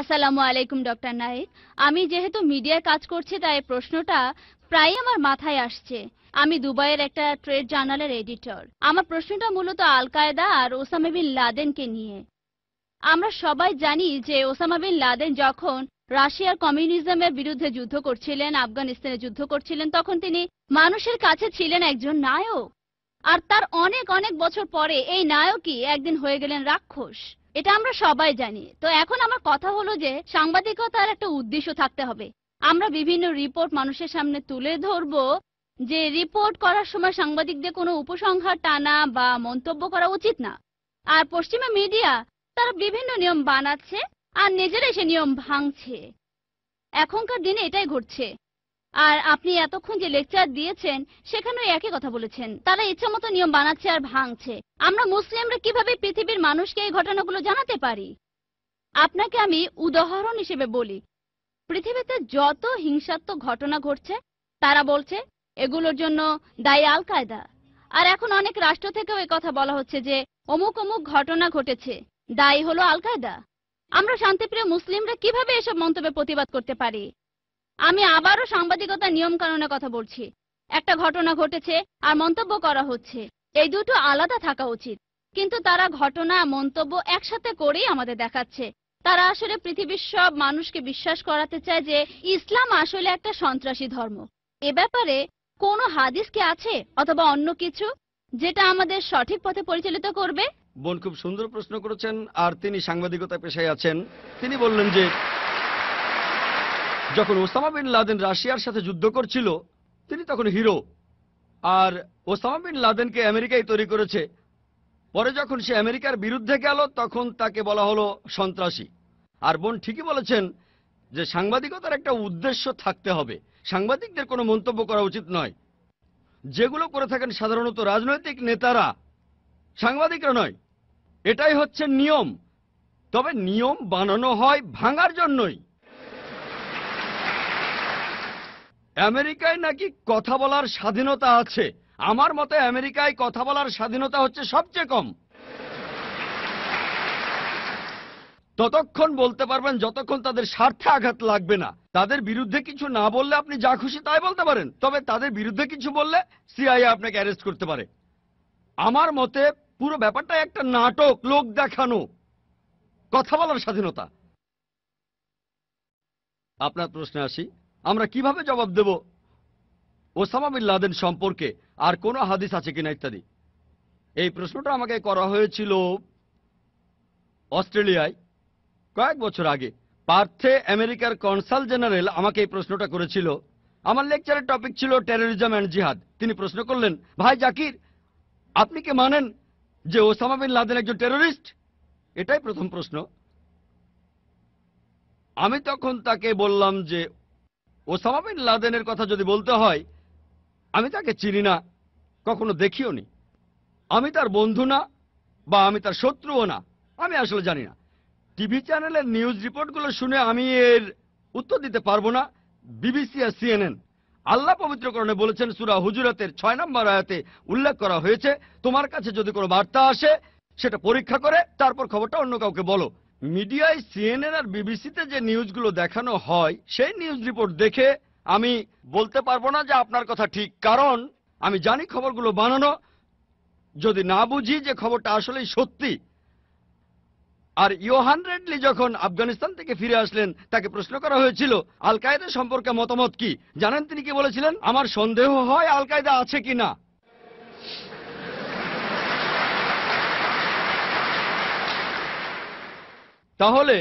আসসালামু আলাইকুম ডক্টর নায়েক আমি যেহেতু মিডিয়ায় কাজ করছি তাই প্রশ্নটা প্রায় আমার মাথায় আসছে আমি দুবাইয়ের একটা ট্রেড জার্নালের এডিটর আমার প্রশ্নটা মূলত আল কায়দা আর ওসামা বিন লাদেনকে নিয়ে আমরা সবাই জানি যে ওসামা বিন লাদেন যখন রাশিয়ার কমিউনিজমের বিরুদ্ধে যুদ্ধ করছিলেন আফগানিস্তানে যুদ্ধ করছিলেন তখন তিনি মানুষের কাছে ছিলেন একজন নায়ক আর তার অনেক অনেক বছর পরে এই নায়কই একদিন হয়ে গেলেন রাক্ষস এটা আমরা সবাই জানি তো এখন আমার কথা হলো যে সাংবাদিকতার একটা উদ্দেশ্য থাকতে হবে আমরা বিভিন্ন রিপোর্ট মানুষের সামনে তুলে ধরব যে রিপোর্ট করার সময় সাংবাদিকদের কোনো উপসংহার টানা বা মন্তব্য করা উচিত না আর পশ্চিমা মিডিয়া তারা বিভিন্ন নিয়ম বানাচ্ছে আর নিজেরাই সে নিয়ম ভাঙছে এখনকার দিনে এটাই ঘটছে আর আপনি এতক্ষণ যে লেকচার দিয়েছেন সেখানেও একই কথা বলেছেন তারা ইচ্ছা মতো নিয়ম বানাচ্ছে আর ভাঙছে আমরা মুসলিমরা কিভাবে পৃথিবীর মানুষকে এই ঘটনাগুলো জানাতে পারি আপনাকে আমি উদাহরণ হিসেবে বলি পৃথিবীতে যত হিংসাত্মক ঘটনা ঘটছে তারা বলছে এগুলোর জন্য দায়ী আল কায়দা আর এখন অনেক রাষ্ট্র থেকেও কথা বলা হচ্ছে যে অমুক অমুক ঘটনা ঘটেছে দায়ী হলো আল কায়দা আমরা শান্তিপ্রিয় মুসলিমরা কিভাবে এসব মন্তব্যে প্রতিবাদ করতে পারি আমি আবারও সাংবাদিকতা নিয়ম কানুনের কথা বলছি একটা ঘটনা ঘটেছে আর মন্তব্য করা হচ্ছে এই দুটো আলাদা থাকা উচিত কিন্তু তারা ঘটনা মন্তব্য একসাথে করেই আমাদের দেখাচ্ছে তারা আসলে পৃথিবীর সব মানুষকে বিশ্বাস করাতে চায় যে ইসলাম আসলে একটা সন্ত্রাসী ধর্ম এ ব্যাপারে কোনো হাদিস কি আছে অথবা অন্য কিছু যেটা আমাদের সঠিক পথে পরিচালিত করবে বোন খুব সুন্দর প্রশ্ন করেছেন আর তিনি সাংবাদিকতা পেশায় আছেন তিনি বললেন যে যখন ওসামা বিন লাদেন রাশিয়ার সাথে যুদ্ধ করছিল তিনি তখন হিরো আর ওসামা বিন লাদেনকে আমেরিকাই তৈরি করেছে পরে যখন সে আমেরিকার বিরুদ্ধে গেল তখন তাকে বলা হলো সন্ত্রাসী আর বোন ঠিকই বলেছেন যে সাংবাদিকতার একটা উদ্দেশ্য থাকতে হবে সাংবাদিকদের কোনো মন্তব্য করা উচিত নয় যেগুলো করে থাকেন সাধারণত রাজনৈতিক নেতারা সাংবাদিকরা নয় এটাই হচ্ছে নিয়ম তবে নিয়ম বানানো হয় ভাঙার জন্যই আমেরিকায় নাকি কথা বলার স্বাধীনতা আছে আমার মতে আমেরিকায় কথা বলার স্বাধীনতা হচ্ছে সবচেয়ে কম ততক্ষণ বলতে পারবেন যতক্ষণ তাদের স্বার্থে আঘাত লাগবে না তাদের বিরুদ্ধে কিছু না বললে আপনি যা খুশি তাই বলতে পারেন তবে তাদের বিরুদ্ধে কিছু বললে সিআই আপনাকে অ্যারেস্ট করতে পারে আমার মতে পুরো ব্যাপারটা একটা নাটক লোক দেখানো কথা বলার স্বাধীনতা আপনার প্রশ্নে আসি আমরা কিভাবে জবাব দেব ওসামা বিন লাদেন সম্পর্কে আর কোনো হাদিস আছে কিনা ইত্যাদি এই প্রশ্নটা আমাকে করা হয়েছিল অস্ট্রেলিয়ায় কয়েক বছর আগে পার্থে আমেরিকার কনসাল জেনারেল আমাকে এই প্রশ্নটা করেছিল আমার লেকচারের টপিক ছিল টেরোরিজম অ্যান্ড জিহাদ তিনি প্রশ্ন করলেন ভাই জাকির আপনি কি মানেন যে ওসামা বিন লাদেন একজন টেরোরিস্ট এটাই প্রথম প্রশ্ন আমি তখন তাকে বললাম যে ওসামা বিন লাদেনের কথা যদি বলতে হয় আমি তাকে চিনি না কখনো দেখিও নি আমি তার বন্ধু না বা আমি তার শত্রুও না আমি আসলে জানি না টিভি চ্যানেলের নিউজ রিপোর্টগুলো শুনে আমি এর উত্তর দিতে পারবো না বিবিসি আর সিএনএন আল্লাহ পবিত্রকরণে বলেছেন সুরা হুজুরাতের ছয় নম্বর আয়াতে উল্লেখ করা হয়েছে তোমার কাছে যদি কোনো বার্তা আসে সেটা পরীক্ষা করে তারপর খবরটা অন্য কাউকে বলো মিডিয়ায় সিএনএন আর বিবিসিতে যে নিউজগুলো দেখানো হয় সেই নিউজ রিপোর্ট দেখে আমি বলতে পারবো না যে আপনার কথা ঠিক কারণ আমি জানি খবরগুলো বানানো যদি না বুঝি যে খবরটা আসলেই সত্যি আর ইয়োহান রেডলি যখন আফগানিস্তান থেকে ফিরে আসলেন তাকে প্রশ্ন করা হয়েছিল আল কায়দা সম্পর্কে মতামত কি জানেন তিনি কি বলেছিলেন আমার সন্দেহ হয় আল কায়দা আছে কি না তাহলে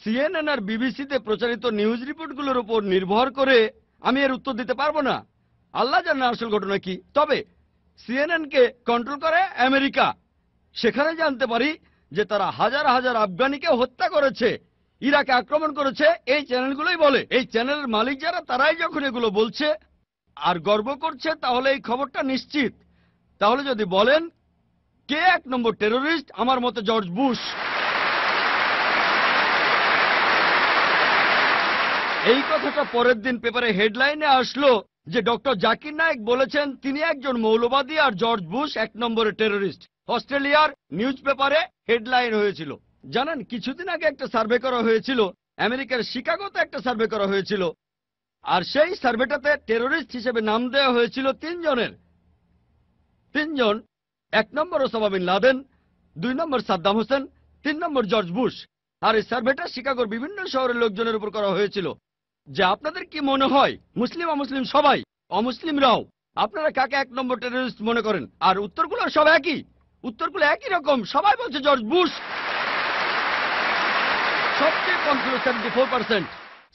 সিএনএন আর বিবিসিতে প্রচারিত নিউজ রিপোর্টগুলোর উপর নির্ভর করে আমি এর উত্তর দিতে পারবো না আল্লাহ জানে আসল ঘটনা কি তবে সিএনএনকে কন্ট্রোল করে আমেরিকা সেখানে জানতে পারি যে তারা হাজার হাজার আফগানিকে হত্যা করেছে ইরাকে আক্রমণ করেছে এই চ্যানেলগুলোই বলে এই চ্যানেলের মালিক যারা তারাই যখন এগুলো বলছে আর গর্ব করছে তাহলে এই খবরটা নিশ্চিত তাহলে যদি বলেন কে এক নম্বর টেরোরিস্ট আমার মতে জর্জ বুশ এই কথাটা পরের দিন পেপারে হেডলাইনে আসলো যে ডক্টর জাকির নায়েক বলেছেন তিনি একজন মৌলবাদী আর জর্জ বুশ এক নম্বরে টেরোরিস্ট অস্ট্রেলিয়ার নিউজ পেপারে হেডলাইন হয়েছিল জানেন কিছুদিন আগে একটা সার্ভে করা হয়েছিল আমেরিকার শিকাগোতে একটা সার্ভে করা হয়েছিল আর সেই সার্ভেটাতে টেরোরিস্ট হিসেবে নাম দেওয়া হয়েছিল তিনজনের তিনজন এক নম্বর ওসামা বিন লাদেন দুই নম্বর সাদ্দাম হোসেন তিন নম্বর জর্জ বুশ আর এই সার্ভেটা শিকাগোর বিভিন্ন শহরের লোকজনের উপর করা হয়েছিল যে আপনাদের কি মনে হয় মুসলিম অমুসলিম সবাই অমুসলিমরাও আপনারা কাকে এক নম্বর টেরোরিস্ট মনে করেন আর উত্তরগুলো সব একই উত্তরগুলো একই রকম সবাই বলছে জর্জ বুশ সবচেয়ে কম ছিল seventy four percent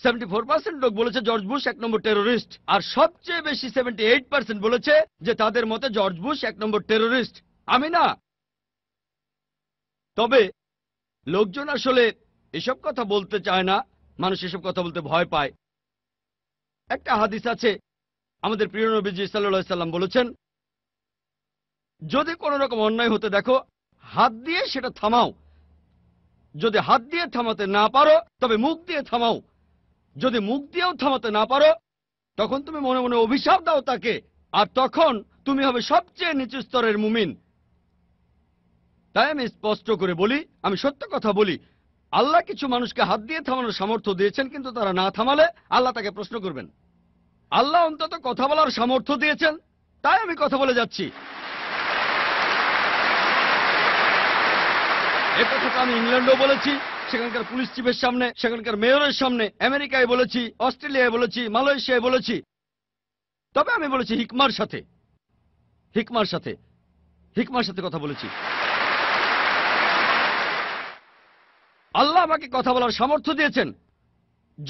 seventy four percent লোক বলেছে জর্জ বুশ এক নম্বর টেরোরিস্ট আর সবচেয়ে বেশি সেভেন্টি এইট পার্সেন্ট বলেছে যে তাদের মতে জর্জ বুশ এক নম্বর টেরোরিস্ট আমি না তবে লোকজন আসলে এসব কথা বলতে চায় না মানুষ এসব কথা বলতে ভয় পায় একটা হাদিস আছে আমাদের প্রিয় নবীজি সাল্লা সাল্লাম বলেছেন যদি কোনো রকম অন্যায় হতে দেখো হাত দিয়ে সেটা থামাও যদি হাত দিয়ে থামাতে না পারো তবে মুখ দিয়ে থামাও যদি মুখ দিয়েও থামাতে না পারো তখন তুমি মনে মনে অভিশাপ দাও তাকে আর তখন তুমি হবে সবচেয়ে নিচু স্তরের মুমিন তাই আমি স্পষ্ট করে বলি আমি সত্য কথা বলি আল্লাহ কিছু মানুষকে হাত দিয়ে থামানোর সামর্থ্য দিয়েছেন কিন্তু তারা না থামালে আল্লাহ তাকে প্রশ্ন করবেন আল্লাহ অন্তত কথা বলার সামর্থ্য দিয়েছেন তাই আমি কথা বলে যাচ্ছি এ কথাটা আমি ইংল্যান্ডও বলেছি সেখানকার পুলিশ চিফের সামনে সেখানকার মেয়রের সামনে আমেরিকায় বলেছি অস্ট্রেলিয়ায় বলেছি মালয়েশিয়ায় বলেছি তবে আমি বলেছি হিকমার সাথে হিকমার সাথে হিকমার সাথে কথা বলেছি আল্লাহ আমাকে কথা বলার সামর্থ্য দিয়েছেন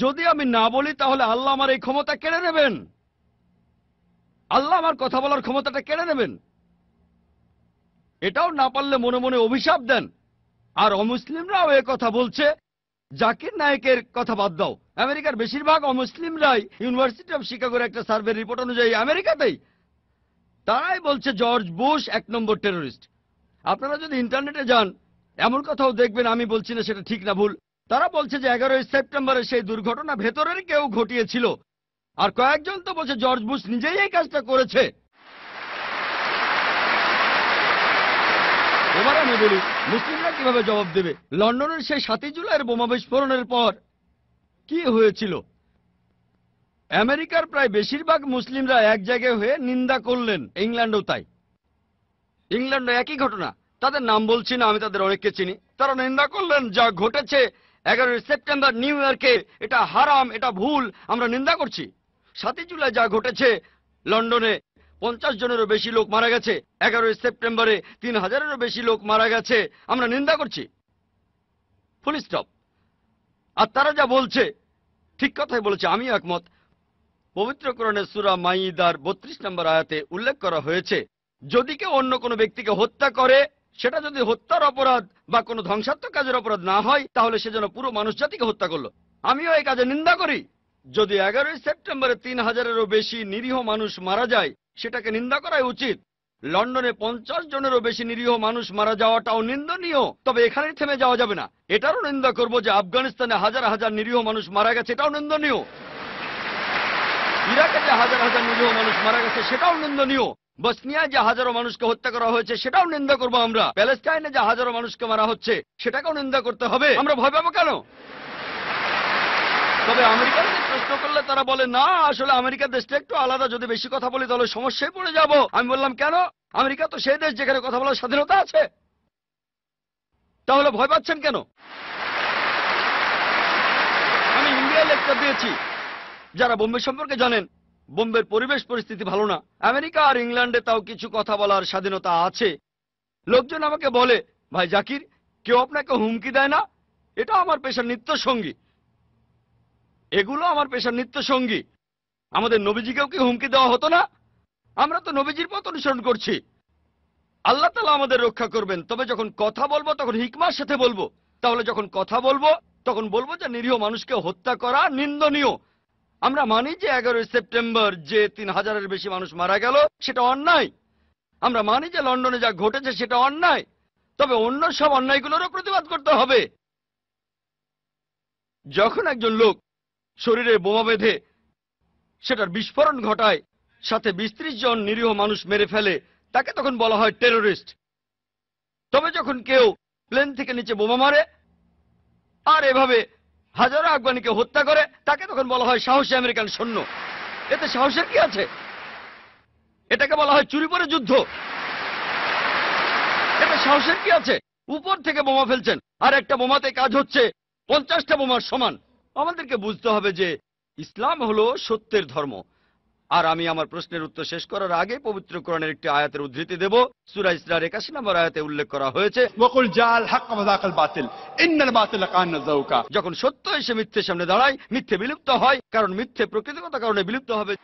যদি আমি না বলি তাহলে আল্লাহ আমার এই ক্ষমতা কেড়ে নেবেন আল্লাহ আমার কথা বলার ক্ষমতাটা কেড়ে নেবেন এটাও না পারলে মনে মনে অভিশাপ দেন আর অমুসলিমরাও এ কথা বলছে জাকির নায়কের কথা বাদ দাও আমেরিকার বেশিরভাগ অমুসলিমরাই ইউনিভার্সিটি অফ শিকাগোর একটা সার্ভে রিপোর্ট অনুযায়ী আমেরিকাতেই তারাই বলছে জর্জ বুশ এক নম্বর টেরোরিস্ট আপনারা যদি ইন্টারনেটে যান এমন কথাও দেখবেন আমি বলছি না সেটা ঠিক না ভুল তারা বলছে যে এগারোই সেপ্টেম্বরের সেই দুর্ঘটনা ভেতরের কেউ ঘটিয়েছিল আর কয়েকজন তো বলছে জর্জ বুশ নিজেই এই কাজটা করেছে এবার আমি বলি মুসলিমরা কিভাবে জবাব দেবে লন্ডনের সেই সাতই জুলাইয়ের বোমা বিস্ফোরণের পর কি হয়েছিল আমেরিকার প্রায় বেশিরভাগ মুসলিমরা এক জায়গায় হয়ে নিন্দা করলেন ইংল্যান্ডও তাই ইংল্যান্ডও একই ঘটনা তাদের নাম বলছি না আমি তাদের অনেককে চিনি তারা নিন্দা করলেন যা ঘটেছে এগারোই সেপ্টেম্বর নিউ ইয়র্কে এটা হারাম এটা ভুল আমরা নিন্দা করছি সাতই জুলাই যা ঘটেছে লন্ডনে পঞ্চাশ জনেরও বেশি লোক মারা গেছে এগারোই সেপ্টেম্বরে তিন হাজারেরও বেশি লোক মারা গেছে আমরা নিন্দা করছি ফুল স্টপ আর তারা যা বলছে ঠিক কথাই বলেছে আমি একমত পবিত্রকরণের সুরা মাইদার বত্রিশ নম্বর আয়াতে উল্লেখ করা হয়েছে যদি কেউ অন্য কোনো ব্যক্তিকে হত্যা করে সেটা যদি হত্যার অপরাধ বা কোনো ধ্বংসাত্মক কাজের অপরাধ না হয় তাহলে সে যেন পুরো মানুষ জাতিকে হত্যা করলো আমিও এই কাজে নিন্দা করি যদি এগারোই সেপ্টেম্বরে তিন হাজারেরও বেশি নিরীহ মানুষ মারা যায় সেটাকে নিন্দা করাই উচিত লন্ডনে পঞ্চাশ জনেরও বেশি নিরীহ মানুষ মারা যাওয়াটাও নিন্দনীয় তবে এখানেই থেমে যাওয়া যাবে না এটারও নিন্দা করব যে আফগানিস্তানে হাজার হাজার নিরীহ মানুষ মারা গেছে এটাও নিন্দনীয় ইরাকে যে হাজার হাজার নিরীহ মানুষ মারা গেছে সেটাও নিন্দনীয় বসনিয়ায় যে হাজারো মানুষকে হত্যা করা হয়েছে সেটাও নিন্দা করব আমরা প্যালেস্টাইনে যে হাজারো মানুষকে মারা হচ্ছে সেটাকেও নিন্দা করতে হবে আমরা ভয় পাবো কেন তবে আমেরিকানদের প্রশ্ন করলে তারা বলে না আসলে আমেরিকা দেশটা একটু আলাদা যদি বেশি কথা বলি তাহলে সমস্যায় পড়ে যাব আমি বললাম কেন আমেরিকা তো সেই দেশ যেখানে কথা বলার স্বাধীনতা আছে তাহলে ভয় পাচ্ছেন কেন আমি ইন্ডিয়া লেকচার দিয়েছি যারা বোম্বে সম্পর্কে জানেন বোম্বের পরিবেশ পরিস্থিতি ভালো না আমেরিকা আর ইংল্যান্ডে তাও কিছু কথা বলার স্বাধীনতা আছে লোকজন আমাকে বলে ভাই জাকির কেউ আপনাকে হুমকি দেয় না এটা আমার পেশার নিত্য সঙ্গী এগুলো আমার পেশার নিত্য সঙ্গী আমাদের নবীজিকেও কি হুমকি দেওয়া হতো না আমরা তো নবীজির পথ অনুসরণ করছি আল্লাহ তালা আমাদের রক্ষা করবেন তবে যখন কথা বলবো তখন হিকমার সাথে বলবো তাহলে যখন কথা বলবো তখন বলবো যে নিরীহ মানুষকে হত্যা করা নিন্দনীয় আমরা মানি যে এগারোই সেপ্টেম্বর যে তিন হাজারের বেশি মানুষ মারা গেল সেটা অন্যায় আমরা মানি যে লন্ডনে যা ঘটেছে সেটা অন্যায় তবে অন্য সব অন্যায়গুলোরও প্রতিবাদ করতে হবে যখন একজন লোক শরীরে বোমা বেঁধে সেটার বিস্ফোরণ ঘটায় সাথে বিশ জন নিরীহ মানুষ মেরে ফেলে তাকে তখন বলা হয় টেরোরিস্ট তবে যখন কেউ প্লেন থেকে নিচে বোমা মারে আর এভাবে হাজারো আফগানিকে হত্যা করে তাকে তখন বলা হয় সাহসী আমেরিকান সৈন্য এতে সাহসের কি আছে এটাকে বলা হয় চুরি পরে যুদ্ধ এটা সাহসের কি আছে উপর থেকে বোমা ফেলছেন আর একটা বোমাতে কাজ হচ্ছে পঞ্চাশটা বোমার সমান আমাদেরকে বুঝতে হবে যে ইসলাম হলো সত্যের ধর্ম আর আমি আমার প্রশ্নের উত্তর শেষ করার আগে পবিত্র কোরআনের একটি আয়াতের উদ্ধৃতি দেব সুরা ইসরার একাশি নম্বর আয়াতে উল্লেখ করা হয়েছে যখন সত্য এসে মিথ্যে সামনে দাঁড়ায় মিথ্যে বিলুপ্ত হয় কারণ মিথ্যে প্রকৃতিগত কারণে বিলুপ্ত হবে